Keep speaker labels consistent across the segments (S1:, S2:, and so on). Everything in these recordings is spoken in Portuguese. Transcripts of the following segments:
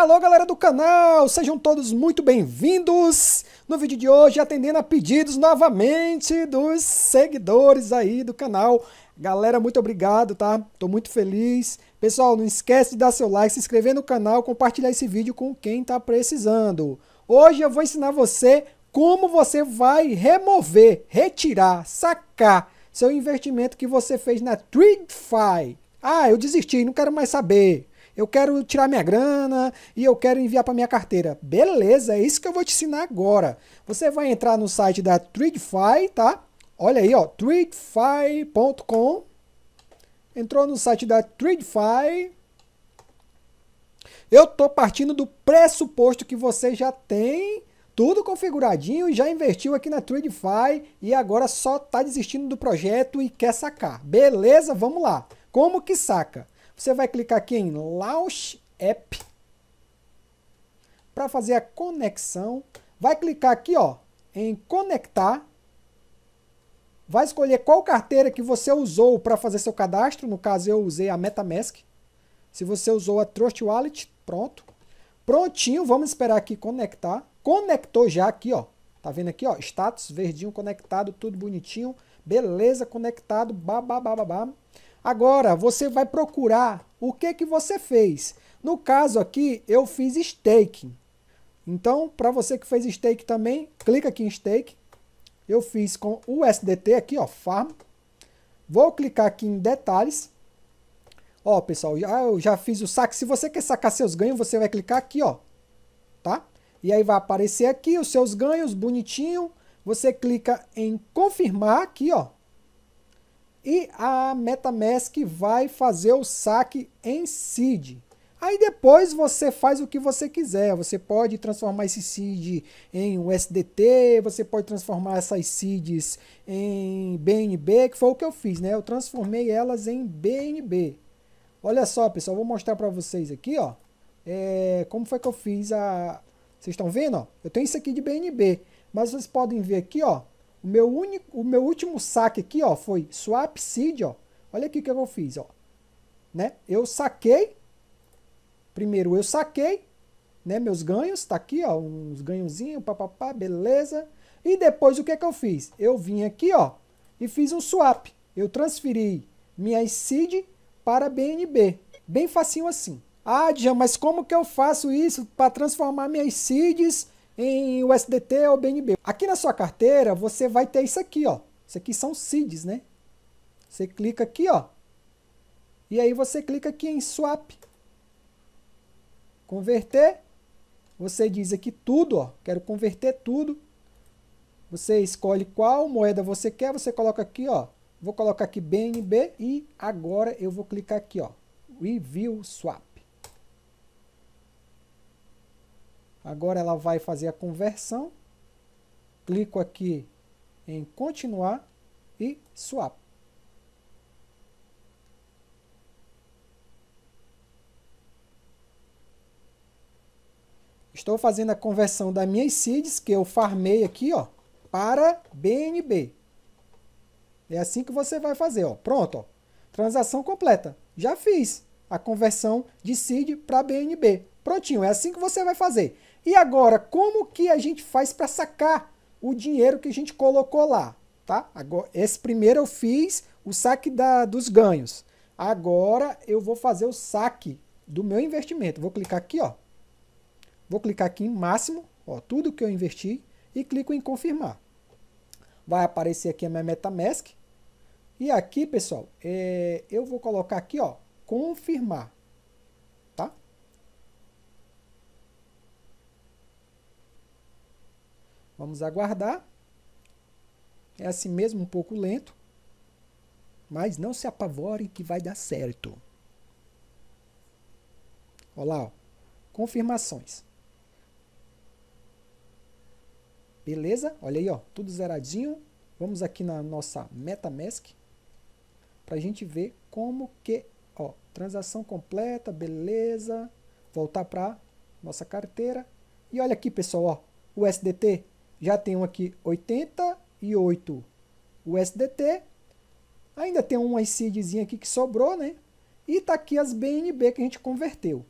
S1: Alô, galera do canal, sejam todos muito bem-vindos no vídeo de hoje, atendendo a pedidos novamente dos seguidores aí do canal. Galera, muito obrigado, tá? Tô muito feliz. Pessoal, não esquece de dar seu like, se inscrever no canal, compartilhar esse vídeo com quem tá precisando. Hoje eu vou ensinar você como você vai remover, retirar, sacar seu investimento que você fez na TradeFi. Ah, eu desisti, não quero mais saber eu quero tirar minha grana e eu quero enviar para minha carteira. Beleza, é isso que eu vou te ensinar agora. Você vai entrar no site da TradeFi, tá? Olha aí, ó, tradefi.com. Entrou no site da TradeFi. Eu tô partindo do pressuposto que você já tem tudo configuradinho, já investiu aqui na TradeFi e agora só tá desistindo do projeto e quer sacar. Beleza? Vamos lá. Como que saca? Você vai clicar aqui em Launch App para fazer a conexão. Vai clicar aqui ó, em Conectar. Vai escolher qual carteira que você usou para fazer seu cadastro. No caso, eu usei a MetaMask. Se você usou a Trust Wallet, pronto. Prontinho, vamos esperar aqui conectar. Conectou já aqui, ó. Tá vendo aqui, ó? Status, verdinho, conectado, tudo bonitinho. Beleza, conectado, babá, babá, babá. Agora você vai procurar o que que você fez. No caso aqui, eu fiz staking. Então, para você que fez stake também, clica aqui em stake. Eu fiz com o SDT aqui, ó, farm. Vou clicar aqui em detalhes. Ó, pessoal, eu já fiz o saque. Se você quer sacar seus ganhos, você vai clicar aqui, ó. Tá? E aí vai aparecer aqui os seus ganhos, bonitinho. Você clica em confirmar aqui, ó e a MetaMask vai fazer o saque em seed. Aí depois você faz o que você quiser. Você pode transformar esse seed em USDT, você pode transformar essas seeds em BNB, que foi o que eu fiz, né? Eu transformei elas em BNB. Olha só, pessoal, vou mostrar para vocês aqui, ó. É, como foi que eu fiz a... Vocês estão vendo, ó? Eu tenho isso aqui de BNB, mas vocês podem ver aqui, ó. O meu, único, o meu último saque aqui, ó, foi swap seed, ó. Olha aqui o que eu fiz, ó. Né? Eu saquei. Primeiro eu saquei, né, meus ganhos, tá aqui, ó, uns ganhozinhos, papapá, beleza. E depois o que é que eu fiz? Eu vim aqui, ó, e fiz um swap. Eu transferi minha seed para BNB. Bem facinho assim. Ah, Jean, mas como que eu faço isso para transformar minhas seeds em USDT ou BNB. Aqui na sua carteira você vai ter isso aqui, ó. Isso aqui são CIDs, né? Você clica aqui, ó. E aí você clica aqui em swap. Converter. Você diz aqui tudo, ó. Quero converter tudo. Você escolhe qual moeda você quer, você coloca aqui, ó. Vou colocar aqui BNB e agora eu vou clicar aqui, ó. Review swap. Agora ela vai fazer a conversão. Clico aqui em continuar e swap. Estou fazendo a conversão das minhas seeds que eu farmei aqui, ó, para BNB. É assim que você vai fazer, ó. Pronto, ó. Transação completa. Já fiz a conversão de seed para BNB. Prontinho, é assim que você vai fazer. E agora, como que a gente faz para sacar o dinheiro que a gente colocou lá? Tá? Agora, esse primeiro eu fiz o saque da, dos ganhos. Agora eu vou fazer o saque do meu investimento. Vou clicar aqui, ó. Vou clicar aqui em máximo, ó, tudo que eu investi e clico em confirmar. Vai aparecer aqui a minha MetaMask. E aqui, pessoal, é, eu vou colocar aqui, ó, confirmar. Vamos aguardar. É assim mesmo, um pouco lento. Mas não se apavore que vai dar certo. Olha lá, ó. confirmações. Beleza? Olha aí, ó, tudo zeradinho. Vamos aqui na nossa MetaMask para a gente ver como que, ó, transação completa, beleza. Voltar para nossa carteira. E olha aqui, pessoal, ó, o SDT já tenho aqui 88 USDT. Ainda tem uma seedzinha aqui que sobrou, né? E tá aqui as BNB que a gente converteu.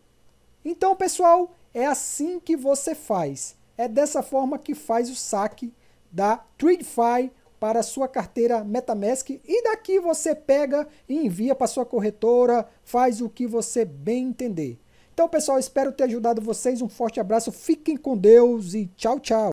S1: Então, pessoal, é assim que você faz. É dessa forma que faz o saque da TradeFi para a sua carteira MetaMask e daqui você pega e envia para sua corretora, faz o que você bem entender. Então, pessoal, espero ter ajudado vocês. Um forte abraço, fiquem com Deus e tchau, tchau.